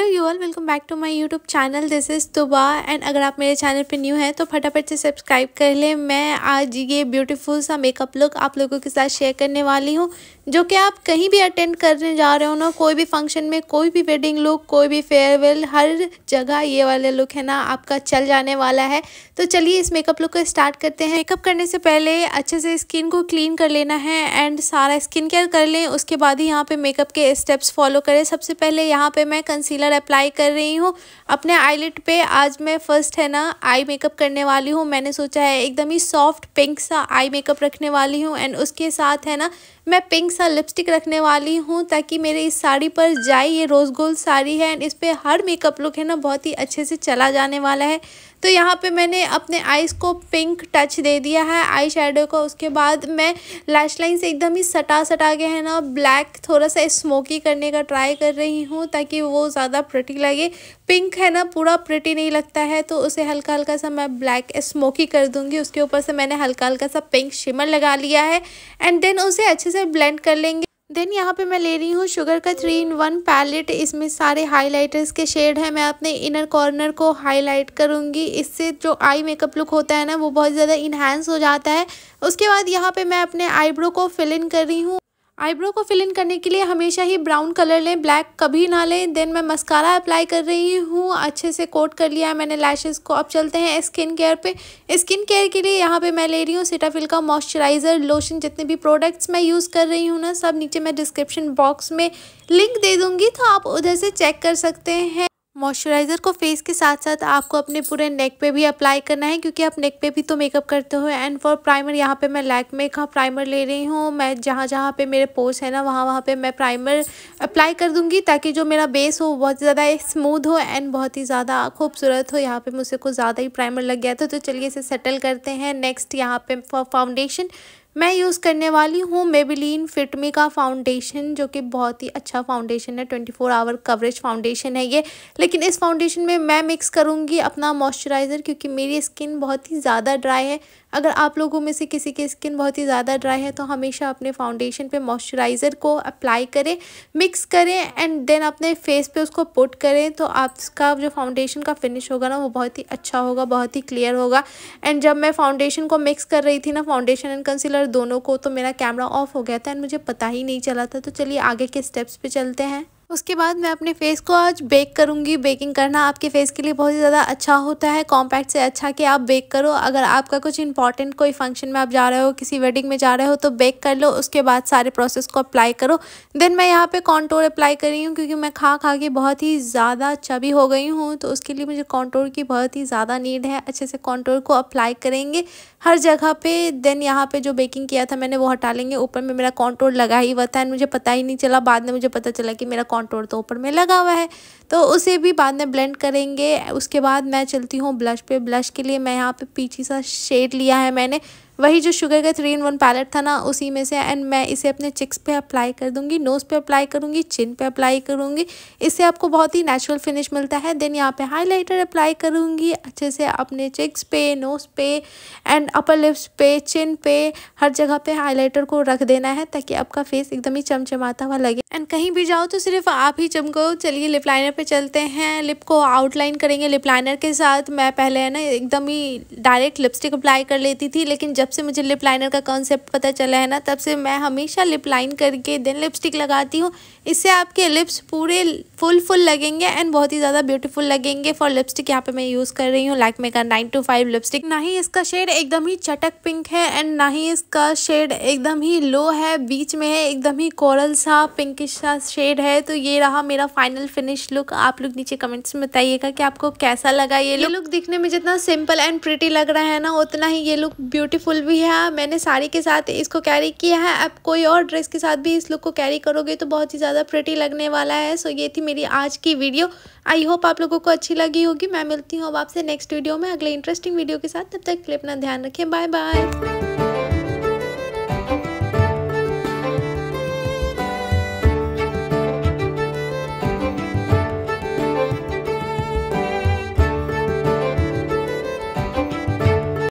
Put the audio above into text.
hello you all welcome back to my YouTube channel this is Tuba and अगर आप मेरे channel पे new हैं तो फटाफट से सब्सक्राइब कर लें मैं आज ये ब्यूटीफुल सा मेकअप लुक आप लोगों के साथ शेयर करने वाली हूँ जो कि आप कहीं भी अटेंड करने जा रहे हो ना कोई भी फंक्शन में कोई भी वेडिंग लुक कोई भी फेयरवेल हर जगह ये वाला लुक है ना आपका चल जाने वाला है तो चलिए इस मेकअप लुक को स्टार्ट करते हैं मेकअप करने से पहले अच्छे से स्किन को क्लीन कर लेना है एंड सारा स्किन केयर कर लें उसके बाद ही यहाँ पर मेकअप के स्टेप्स फॉलो करें सबसे पहले यहाँ पर मैं कंसीलर अप्लाई कर रही हूँ अपने आईलिट पर आज मैं फर्स्ट है ना आई मेकअप करने वाली हूँ मैंने सोचा है एकदम ही सॉफ्ट पिंक सा आई मेकअप रखने वाली हूँ एंड उसके साथ है ना मैं पिंक सा लिपस्टिक रखने वाली हूँ ताकि मेरे इस साड़ी पर जाए ये रोज़ गोल्ड साड़ी है एंड इस पर हर मेकअप लुक है ना बहुत ही अच्छे से चला जाने वाला है तो यहाँ पे मैंने अपने आईज़ को पिंक टच दे दिया है आई शेडो को उसके बाद मैं लैश लाइन से एकदम ही सटा सटा के है ना ब्लैक थोड़ा सा स्मोकी करने का ट्राई कर रही हूँ ताकि वो ज़्यादा प्रटी लगे पिंक है ना पूरा प्रटी नहीं लगता है तो उसे हल्का हल्का सा मैं ब्लैक स्मोकी कर दूँगी उसके ऊपर से मैंने हल्का हल्का सा पिंक शिमर लगा लिया है एंड देन उसे अच्छे से ब्लेंड कर लेंगे देन यहाँ पे मैं ले रही हूँ शुगर का थ्री इन वन पैलेट इसमें सारे हाइलाइटर्स के शेड हैं मैं अपने इनर कॉर्नर को हाईलाइट करूँगी इससे जो आई मेकअप लुक होता है ना वो बहुत ज़्यादा इन्हांस हो जाता है उसके बाद यहाँ पे मैं अपने आईब्रो को फिल इन कर रही हूँ आईब्रो को फिल इन करने के लिए हमेशा ही ब्राउन कलर लें ब्लैक कभी ना लें देन मैं मस्कारा अप्लाई कर रही हूँ अच्छे से कोट कर लिया है मैंने लैशेस को अब चलते हैं स्किन केयर पे स्किन केयर के लिए यहाँ पे मैं ले रही हूँ सिटाफिल का मॉइस्चराइज़र लोशन जितने भी प्रोडक्ट्स मैं यूज़ कर रही हूँ ना सब नीचे मैं डिस्क्रिप्शन बॉक्स में लिंक दे दूँगी तो आप उधर से चेक कर सकते हैं मॉइस्चराइज़र को फेस के साथ साथ आपको अपने पूरे नेक पे भी अप्लाई करना है क्योंकि आप नेक पे भी तो मेकअप करते हो एंड फॉर प्राइमर यहाँ पे मैं लैक में का प्राइमर ले रही हूँ मैं जहाँ जहाँ पे मेरे पोर्स है ना वहाँ वहाँ पे मैं प्राइमर अप्लाई कर दूँगी ताकि जो मेरा बेस हो बहुत ज़्यादा स्मूद हो एंड बहुत ही ज़्यादा खूबसूरत हो यहाँ पर मुझसे कुछ ज़्यादा ही प्राइमर लग गया था तो चलिए इसे सेटल करते हैं नेक्स्ट यहाँ पर फॉर फाउंडेशन मैं यूज़ करने वाली हूँ मेबिलीन फिटमी का फाउंडेशन जो कि बहुत ही अच्छा फाउंडेशन है twenty four hour coverage foundation है ये लेकिन इस फाउंडेशन में मैं मिक्स करूँगी अपना मॉइस्चराइज़र क्योंकि मेरी स्किन बहुत ही ज़्यादा ड्राई है अगर आप लोगों में से किसी की स्किन बहुत ही ज़्यादा ड्राई है तो हमेशा अपने फाउंडेशन पे मॉइस्चराइज़र को अप्लाई करें मिक्स करें एंड देन अपने फेस पे उसको पुट करें तो आपका जो फाउंडेशन का फिनिश होगा ना वो बहुत ही अच्छा होगा बहुत ही क्लियर होगा एंड जब मैं फाउंडेशन को मिक्स कर रही थी ना फाउंडेशन एंड कंसीलर दोनों को तो मेरा कैमरा ऑफ हो गया था एंड मुझे पता ही नहीं चला था तो चलिए आगे के स्टेप्स पर चलते हैं उसके बाद मैं अपने फेस को आज बेक करूँगी बेकिंग करना आपके फेस के लिए बहुत ही ज़्यादा अच्छा होता है कॉम्पैक्ट से अच्छा कि आप बेक करो अगर आपका कुछ इंपॉर्टेंट कोई फंक्शन में आप जा रहे हो किसी वेडिंग में जा रहे हो तो बेक कर लो उसके बाद सारे प्रोसेस को अप्लाई करो देन मैं यहाँ पे कॉन्टोर अप्लाई कर रही हूँ क्योंकि मैं खा खा के बहुत ही ज़्यादा चबी हो गई हूँ तो उसके लिए मुझे कॉन्टोर की बहुत ही ज़्यादा नीड है अच्छे से कॉन्टोर को अप्लाई करेंगे हर जगह पे देन यहाँ पे जो बेकिंग किया था मैंने वो हटा लेंगे ऊपर में मेरा कॉन्टोर लगा ही हुआ था एंड मुझे पता ही नहीं चला बाद में मुझे पता चला कि मेरा कॉन्टोर तो ऊपर में लगा हुआ है तो उसे भी बाद में ब्लेंड करेंगे उसके बाद मैं चलती हूँ ब्लश पे ब्लश के लिए मैं यहाँ पे पीछे सा शेड लिया है मैंने वही जो शुगर का थ्री इन वन पैलेट था ना उसी में से एंड मैं इसे अपने चिक्स पे अप्लाई कर दूंगी नोज़ पे अप्लाई करूँगी चिन पे अप्लाई करूँगी इससे आपको बहुत ही नेचुरल फिनिश मिलता है देन यहाँ पे हाइलाइटर अप्लाई करूँगी अच्छे से अपने चिक्स पे नोज़ पे एंड अपर लिप्स पे चिन पे हर जगह पे हाइलाइटर को रख देना है ताकि आपका फेस एकदम ही चमचमाता हुआ लगे एंड कहीं भी जाओ तो सिर्फ आप ही चमको चलिए लिप लाइनर पे चलते हैं लिप को आउटलाइन करेंगे लिप लाइनर के साथ मैं पहले है ना एकदम ही डायरेक्ट लिपस्टिक अप्लाई कर लेती थी लेकिन जब से मुझे लिप लाइनर का कॉन्सेप्ट पता चला है ना तब से मैं हमेशा लिप लाइन करके देन लिपस्टिक लगाती हूँ इससे आपके लिप्स पूरे फुल फुल लगेंगे एंड बहुत ही ज़्यादा ब्यूटीफुल लगेंगे फॉर लिपस्टिक यहाँ पे मैं यूज़ कर रही हूँ लाइक मे का नाइन टू फाइव लिपस्टिक ना ही इसका शेड एकदम ही चटक पिंक है एंड ना ही इसका शेड एकदम ही लो है बीच में है एकदम ही कोरल सा पिंकिश सा शेड है तो ये रहा मेरा फाइनल फिनिश लुक आप लोग नीचे कमेंट्स में बताइएगा कि आपको कैसा लगा ये लुक दिखने में जितना सिंपल एंड प्रिटी लग रहा है ना उतना ही ये लुक ब्यूटीफुल सिंपल भी है मैंने साड़ी के साथ इसको कैरी किया है आप कोई और ड्रेस के साथ भी इस लुक को कैरी करोगे तो बहुत ही ज़्यादा प्रिटी लगने वाला है सो ये थी मेरी आज की वीडियो आई होप आप लोगों को अच्छी लगी होगी मैं मिलती हूँ अब आपसे नेक्स्ट वीडियो में अगले इंटरेस्टिंग वीडियो के साथ तब तक अपना ध्यान रखें बाय बाय